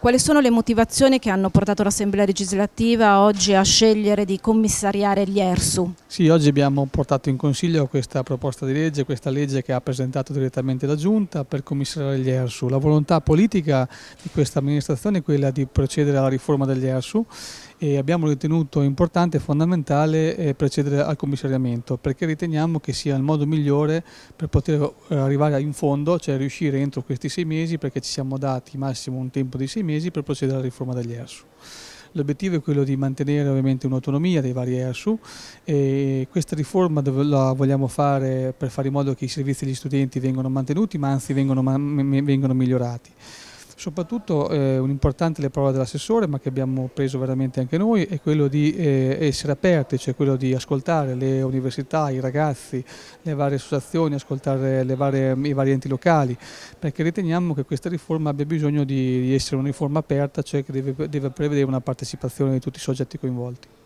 Quali sono le motivazioni che hanno portato l'Assemblea legislativa oggi a scegliere di commissariare gli ERSU? Sì, oggi abbiamo portato in Consiglio questa proposta di legge, questa legge che ha presentato direttamente la Giunta per commissariare gli ERSU. La volontà politica di questa amministrazione è quella di procedere alla riforma degli ERSU e abbiamo ritenuto importante e fondamentale eh, procedere al commissariamento perché riteniamo che sia il modo migliore per poter eh, arrivare in fondo, cioè riuscire entro questi sei mesi perché ci siamo dati massimo un tempo di sei mesi per procedere alla riforma degli ERSU. L'obiettivo è quello di mantenere ovviamente un'autonomia dei vari ERSU e questa riforma la vogliamo fare per fare in modo che i servizi agli studenti vengano mantenuti ma anzi vengano, vengano migliorati. Soprattutto eh, importante le parole dell'assessore, ma che abbiamo preso veramente anche noi, è quello di eh, essere aperti, cioè quello di ascoltare le università, i ragazzi, le varie associazioni, ascoltare varie, i vari enti locali, perché riteniamo che questa riforma abbia bisogno di, di essere una riforma aperta, cioè che deve, deve prevedere una partecipazione di tutti i soggetti coinvolti.